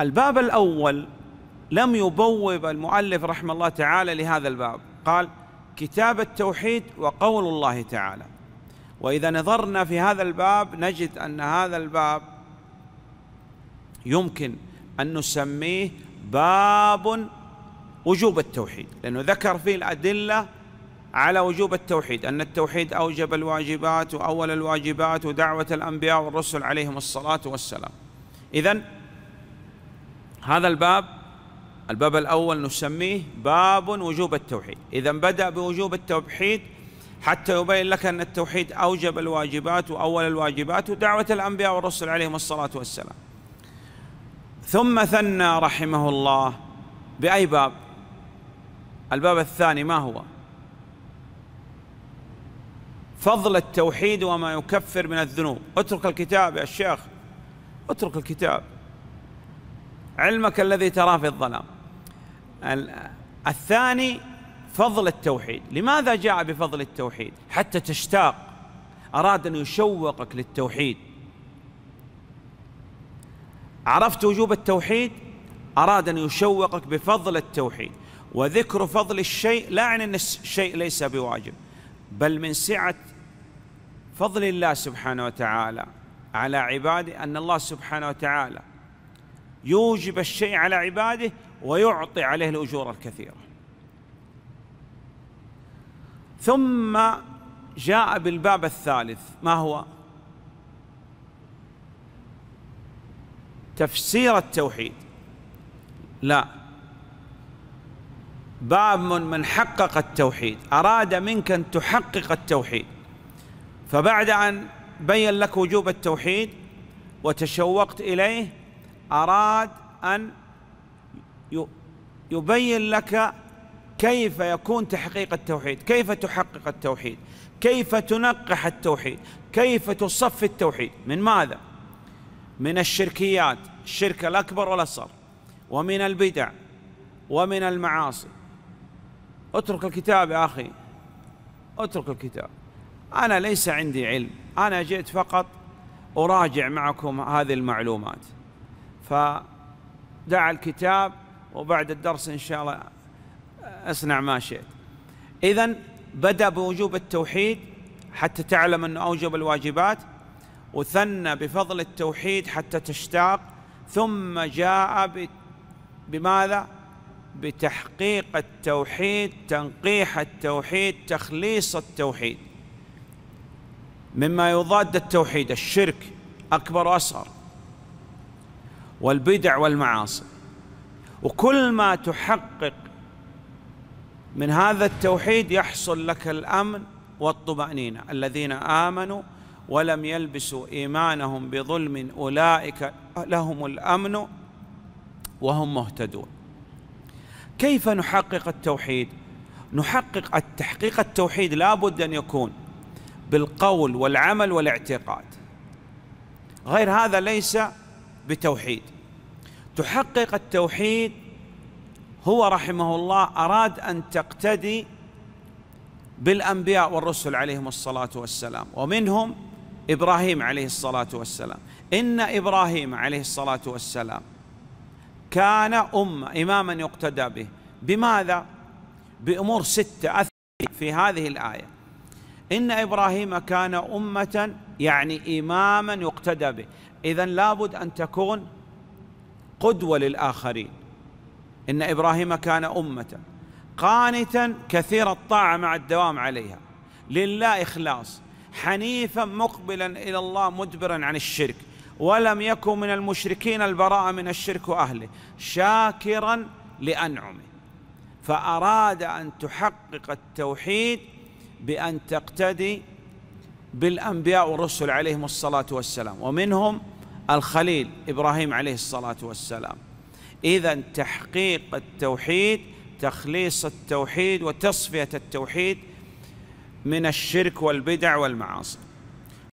الباب الأول لم يبوب المؤلف رحمه الله تعالى لهذا الباب قال كتاب التوحيد وقول الله تعالى وإذا نظرنا في هذا الباب نجد أن هذا الباب يمكن أن نسميه باب وجوب التوحيد لأنه ذكر فيه الأدلة على وجوب التوحيد أن التوحيد أوجب الواجبات وأول الواجبات ودعوة الأنبياء والرسل عليهم الصلاة والسلام إذن هذا الباب الباب الأول نسميه باب وجوب التوحيد إذا بدأ بوجوب التوحيد حتى يبين لك أن التوحيد أوجب الواجبات وأول الواجبات ودعوة الأنبياء والرسل عليهم الصلاة والسلام ثم ثنى رحمه الله بأي باب الباب الثاني ما هو فضل التوحيد وما يكفر من الذنوب اترك الكتاب يا شيخ اترك الكتاب علمك الذي تراه في الظلام الثاني فضل التوحيد لماذا جاء بفضل التوحيد حتى تشتاق أراد أن يشوقك للتوحيد عرفت وجوب التوحيد أراد أن يشوقك بفضل التوحيد وذكر فضل الشيء لا يعني أن الشيء ليس بواجب بل من سعة فضل الله سبحانه وتعالى على عباده أن الله سبحانه وتعالى يوجب الشيء على عباده ويعطي عليه الاجور الكثيره ثم جاء بالباب الثالث ما هو تفسير التوحيد لا باب من حقق التوحيد اراد منك ان تحقق التوحيد فبعد ان بين لك وجوب التوحيد وتشوقت اليه أراد أن يبين لك كيف يكون تحقيق التوحيد كيف تحقق التوحيد كيف تنقح التوحيد كيف تصفي التوحيد من ماذا من الشركيات الشرك الأكبر والأصغر ومن البدع ومن المعاصي اترك الكتاب يا أخي اترك الكتاب أنا ليس عندي علم أنا جئت فقط أراجع معكم هذه المعلومات فدع الكتاب وبعد الدرس إن شاء الله أصنع ما شئت إذا بدأ بوجوب التوحيد حتى تعلم أنه أوجب الواجبات وثنى بفضل التوحيد حتى تشتاق ثم جاء بماذا بتحقيق التوحيد تنقيح التوحيد تخليص التوحيد مما يضاد التوحيد الشرك اكبر واصغر والبدع والمعاصي وكل ما تحقق من هذا التوحيد يحصل لك الامن والطمانينه الذين امنوا ولم يلبسوا ايمانهم بظلم اولئك لهم الامن وهم مهتدون كيف نحقق التوحيد نحقق التحقيق التوحيد لابد ان يكون بالقول والعمل والاعتقاد غير هذا ليس بتوحيد تحقق التوحيد هو رحمه الله أراد أن تقتدي بالأنبياء والرسل عليهم الصلاة والسلام ومنهم إبراهيم عليه الصلاة والسلام إن إبراهيم عليه الصلاة والسلام كان أمة إماما يقتدى به بماذا؟ بأمور ستة أثر في هذه الآية إن إبراهيم كان أمةً يعني إماما يقتدى به إذا لابد أن تكون قدوة للآخرين إن إبراهيم كان أمة قانتا كثير الطاعة مع الدوام عليها لله إخلاص حنيفا مقبلا إلى الله مدبرا عن الشرك ولم يكن من المشركين البراءة من الشرك وأهله شاكرا لأنعمه فأراد أن تحقق التوحيد بأن تقتدي بالأنبياء والرسل عليهم الصلاة والسلام ومنهم الخليل إبراهيم عليه الصلاة والسلام إذا تحقيق التوحيد تخليص التوحيد وتصفية التوحيد من الشرك والبدع والمعاصي